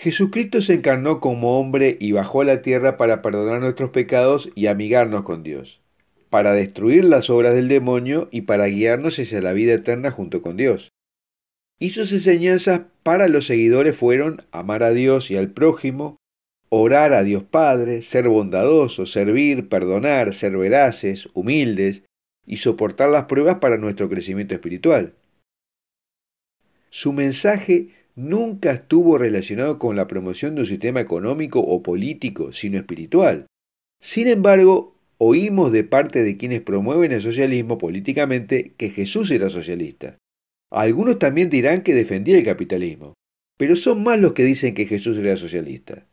Jesucristo se encarnó como hombre y bajó a la tierra para perdonar nuestros pecados y amigarnos con Dios, para destruir las obras del demonio y para guiarnos hacia la vida eterna junto con Dios. Y sus enseñanzas para los seguidores fueron amar a Dios y al prójimo, orar a Dios Padre, ser bondadoso, servir, perdonar, ser veraces, humildes y soportar las pruebas para nuestro crecimiento espiritual. Su mensaje nunca estuvo relacionado con la promoción de un sistema económico o político, sino espiritual. Sin embargo, oímos de parte de quienes promueven el socialismo políticamente que Jesús era socialista. Algunos también dirán que defendía el capitalismo, pero son más los que dicen que Jesús era socialista.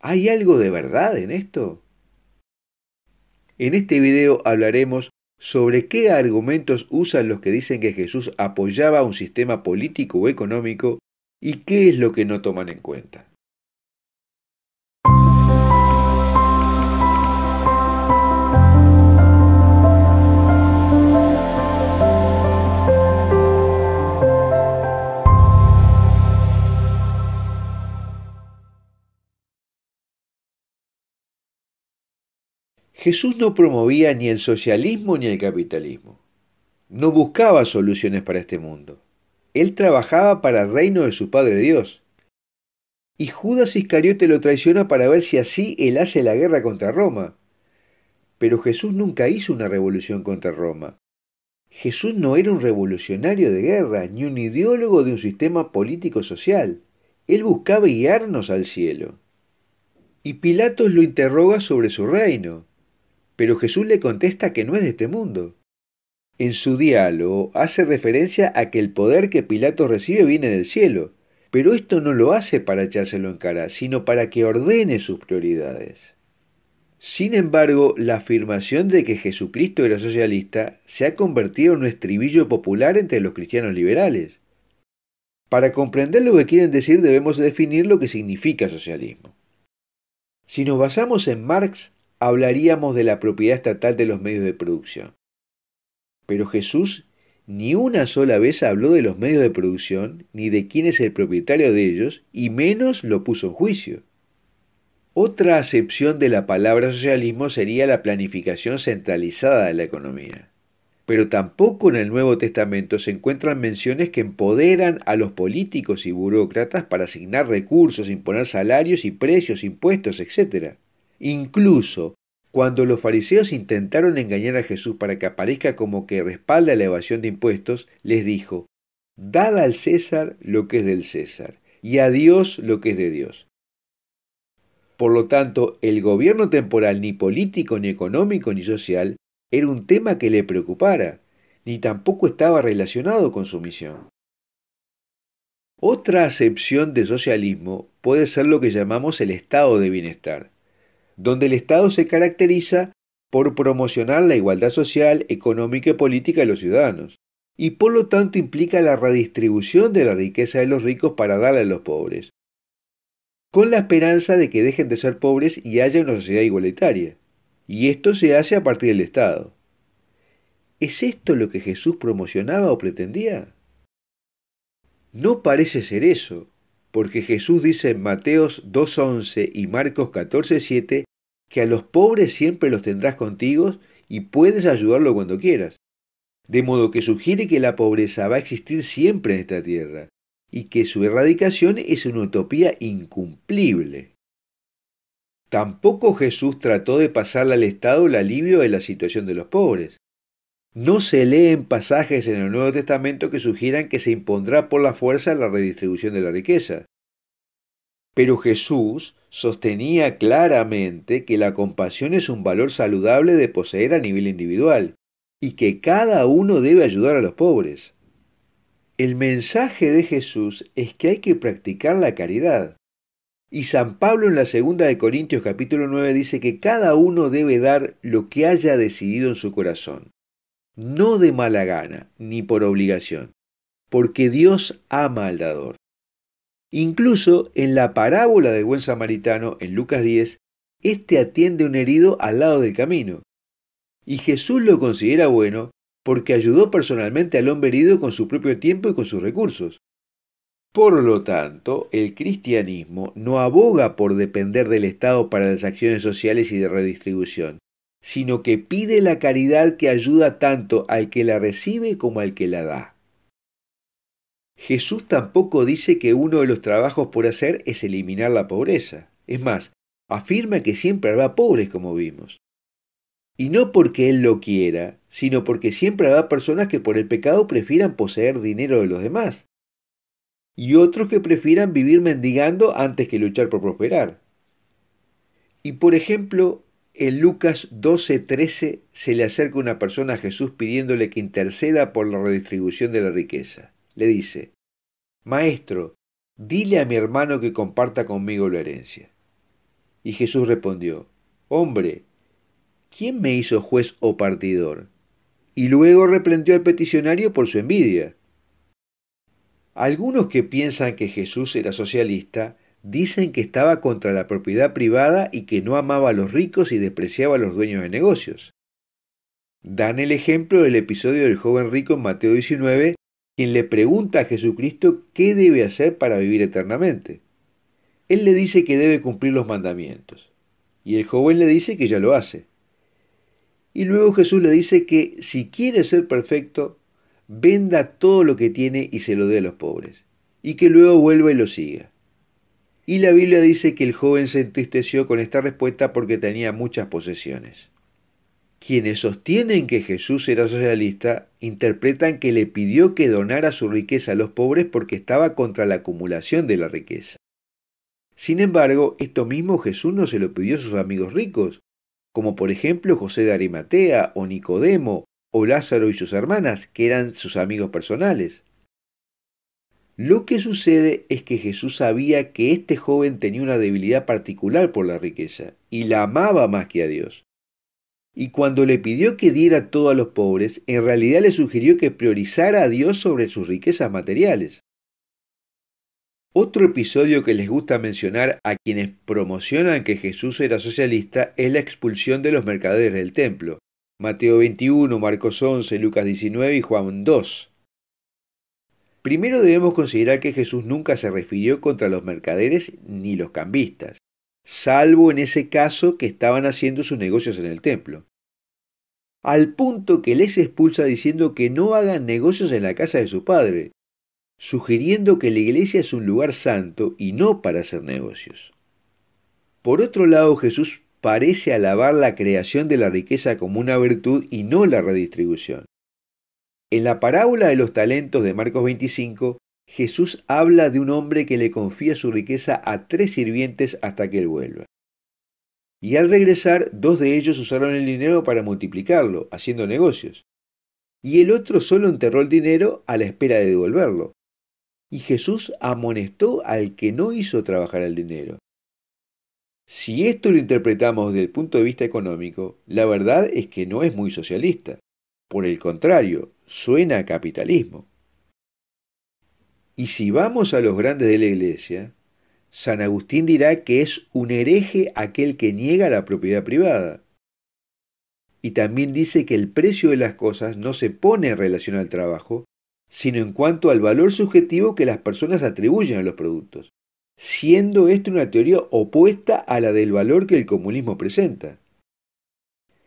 ¿Hay algo de verdad en esto? En este video hablaremos sobre qué argumentos usan los que dicen que Jesús apoyaba un sistema político o económico y qué es lo que no toman en cuenta. Jesús no promovía ni el socialismo ni el capitalismo. No buscaba soluciones para este mundo. Él trabajaba para el reino de su Padre Dios. Y Judas Iscariote lo traiciona para ver si así él hace la guerra contra Roma. Pero Jesús nunca hizo una revolución contra Roma. Jesús no era un revolucionario de guerra ni un ideólogo de un sistema político-social. Él buscaba guiarnos al cielo. Y Pilatos lo interroga sobre su reino pero Jesús le contesta que no es de este mundo. En su diálogo hace referencia a que el poder que Pilato recibe viene del cielo, pero esto no lo hace para echárselo en cara, sino para que ordene sus prioridades. Sin embargo, la afirmación de que Jesucristo era socialista se ha convertido en un estribillo popular entre los cristianos liberales. Para comprender lo que quieren decir debemos definir lo que significa socialismo. Si nos basamos en Marx, hablaríamos de la propiedad estatal de los medios de producción. Pero Jesús ni una sola vez habló de los medios de producción, ni de quién es el propietario de ellos, y menos lo puso en juicio. Otra acepción de la palabra socialismo sería la planificación centralizada de la economía. Pero tampoco en el Nuevo Testamento se encuentran menciones que empoderan a los políticos y burócratas para asignar recursos, imponer salarios y precios, impuestos, etc. Incluso cuando los fariseos intentaron engañar a Jesús para que aparezca como que respalda la evasión de impuestos, les dijo, Dad al César lo que es del César y a Dios lo que es de Dios. Por lo tanto, el gobierno temporal, ni político, ni económico, ni social, era un tema que le preocupara, ni tampoco estaba relacionado con su misión. Otra acepción de socialismo puede ser lo que llamamos el estado de bienestar donde el Estado se caracteriza por promocionar la igualdad social, económica y política de los ciudadanos, y por lo tanto implica la redistribución de la riqueza de los ricos para darla a los pobres, con la esperanza de que dejen de ser pobres y haya una sociedad igualitaria. Y esto se hace a partir del Estado. ¿Es esto lo que Jesús promocionaba o pretendía? No parece ser eso, porque Jesús dice en Mateos 2.11 y Marcos 14.7 que a los pobres siempre los tendrás contigo y puedes ayudarlo cuando quieras. De modo que sugiere que la pobreza va a existir siempre en esta tierra y que su erradicación es una utopía incumplible. Tampoco Jesús trató de pasarle al Estado el alivio de la situación de los pobres. No se leen pasajes en el Nuevo Testamento que sugieran que se impondrá por la fuerza la redistribución de la riqueza. Pero Jesús sostenía claramente que la compasión es un valor saludable de poseer a nivel individual y que cada uno debe ayudar a los pobres. El mensaje de Jesús es que hay que practicar la caridad. Y San Pablo en la segunda de Corintios capítulo 9 dice que cada uno debe dar lo que haya decidido en su corazón, no de mala gana ni por obligación, porque Dios ama al dador. Incluso en la parábola del buen samaritano, en Lucas 10, éste atiende un herido al lado del camino. Y Jesús lo considera bueno porque ayudó personalmente al hombre herido con su propio tiempo y con sus recursos. Por lo tanto, el cristianismo no aboga por depender del Estado para las acciones sociales y de redistribución, sino que pide la caridad que ayuda tanto al que la recibe como al que la da. Jesús tampoco dice que uno de los trabajos por hacer es eliminar la pobreza. Es más, afirma que siempre habrá pobres como vimos. Y no porque Él lo quiera, sino porque siempre habrá personas que por el pecado prefieran poseer dinero de los demás. Y otros que prefieran vivir mendigando antes que luchar por prosperar. Y por ejemplo, en Lucas 12:13 se le acerca una persona a Jesús pidiéndole que interceda por la redistribución de la riqueza le dice, Maestro, dile a mi hermano que comparta conmigo la herencia. Y Jesús respondió, Hombre, ¿quién me hizo juez o partidor? Y luego reprendió al peticionario por su envidia. Algunos que piensan que Jesús era socialista dicen que estaba contra la propiedad privada y que no amaba a los ricos y despreciaba a los dueños de negocios. Dan el ejemplo del episodio del joven rico en Mateo 19, quien le pregunta a Jesucristo qué debe hacer para vivir eternamente. Él le dice que debe cumplir los mandamientos, y el joven le dice que ya lo hace. Y luego Jesús le dice que si quiere ser perfecto, venda todo lo que tiene y se lo dé a los pobres, y que luego vuelva y lo siga. Y la Biblia dice que el joven se entristeció con esta respuesta porque tenía muchas posesiones. Quienes sostienen que Jesús era socialista interpretan que le pidió que donara su riqueza a los pobres porque estaba contra la acumulación de la riqueza. Sin embargo, esto mismo Jesús no se lo pidió a sus amigos ricos, como por ejemplo José de Arimatea o Nicodemo o Lázaro y sus hermanas, que eran sus amigos personales. Lo que sucede es que Jesús sabía que este joven tenía una debilidad particular por la riqueza y la amaba más que a Dios y cuando le pidió que diera todo a los pobres, en realidad le sugirió que priorizara a Dios sobre sus riquezas materiales. Otro episodio que les gusta mencionar a quienes promocionan que Jesús era socialista es la expulsión de los mercaderes del templo. Mateo 21, Marcos 11, Lucas 19 y Juan 2. Primero debemos considerar que Jesús nunca se refirió contra los mercaderes ni los cambistas, salvo en ese caso que estaban haciendo sus negocios en el templo al punto que les expulsa diciendo que no hagan negocios en la casa de su padre, sugiriendo que la iglesia es un lugar santo y no para hacer negocios. Por otro lado, Jesús parece alabar la creación de la riqueza como una virtud y no la redistribución. En la parábola de los talentos de Marcos 25, Jesús habla de un hombre que le confía su riqueza a tres sirvientes hasta que él vuelva y al regresar dos de ellos usaron el dinero para multiplicarlo, haciendo negocios, y el otro solo enterró el dinero a la espera de devolverlo. Y Jesús amonestó al que no hizo trabajar el dinero. Si esto lo interpretamos desde el punto de vista económico, la verdad es que no es muy socialista. Por el contrario, suena a capitalismo. Y si vamos a los grandes de la Iglesia, San Agustín dirá que es un hereje aquel que niega la propiedad privada. Y también dice que el precio de las cosas no se pone en relación al trabajo, sino en cuanto al valor subjetivo que las personas atribuyen a los productos, siendo esto una teoría opuesta a la del valor que el comunismo presenta.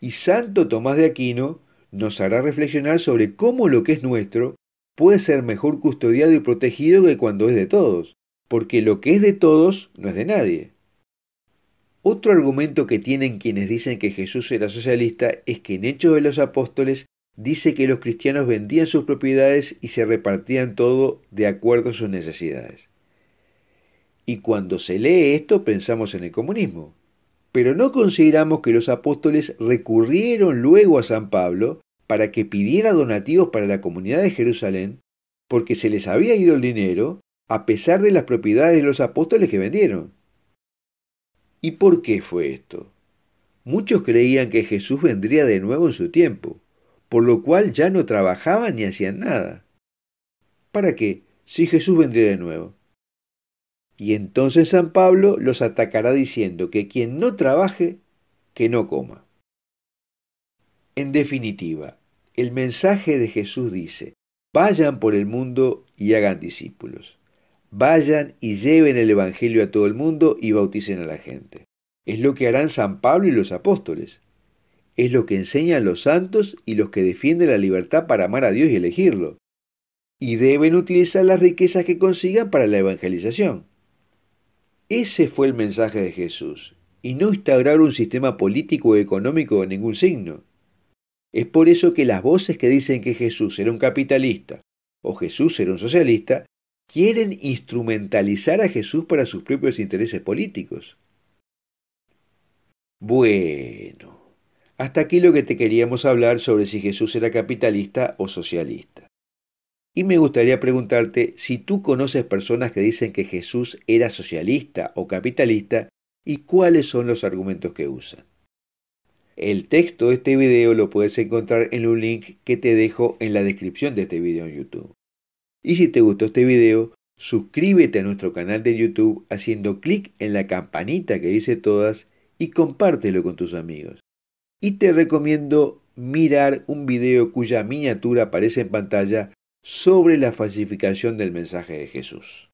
Y Santo Tomás de Aquino nos hará reflexionar sobre cómo lo que es nuestro puede ser mejor custodiado y protegido que cuando es de todos, porque lo que es de todos no es de nadie. Otro argumento que tienen quienes dicen que Jesús era socialista es que en Hechos de los Apóstoles dice que los cristianos vendían sus propiedades y se repartían todo de acuerdo a sus necesidades. Y cuando se lee esto pensamos en el comunismo. Pero no consideramos que los apóstoles recurrieron luego a San Pablo para que pidiera donativos para la comunidad de Jerusalén, porque se les había ido el dinero a pesar de las propiedades de los apóstoles que vendieron. ¿Y por qué fue esto? Muchos creían que Jesús vendría de nuevo en su tiempo, por lo cual ya no trabajaban ni hacían nada. ¿Para qué? Si Jesús vendría de nuevo. Y entonces San Pablo los atacará diciendo que quien no trabaje, que no coma. En definitiva, el mensaje de Jesús dice, vayan por el mundo y hagan discípulos. Vayan y lleven el Evangelio a todo el mundo y bauticen a la gente. Es lo que harán San Pablo y los apóstoles. Es lo que enseñan los santos y los que defienden la libertad para amar a Dios y elegirlo. Y deben utilizar las riquezas que consigan para la evangelización. Ese fue el mensaje de Jesús, y no instaurar un sistema político o económico de ningún signo. Es por eso que las voces que dicen que Jesús era un capitalista o Jesús era un socialista quieren instrumentalizar a Jesús para sus propios intereses políticos. Bueno, hasta aquí lo que te queríamos hablar sobre si Jesús era capitalista o socialista. Y me gustaría preguntarte si tú conoces personas que dicen que Jesús era socialista o capitalista y cuáles son los argumentos que usan. El texto de este video lo puedes encontrar en un link que te dejo en la descripción de este video en YouTube. Y si te gustó este video, suscríbete a nuestro canal de YouTube haciendo clic en la campanita que dice todas y compártelo con tus amigos. Y te recomiendo mirar un video cuya miniatura aparece en pantalla sobre la falsificación del mensaje de Jesús.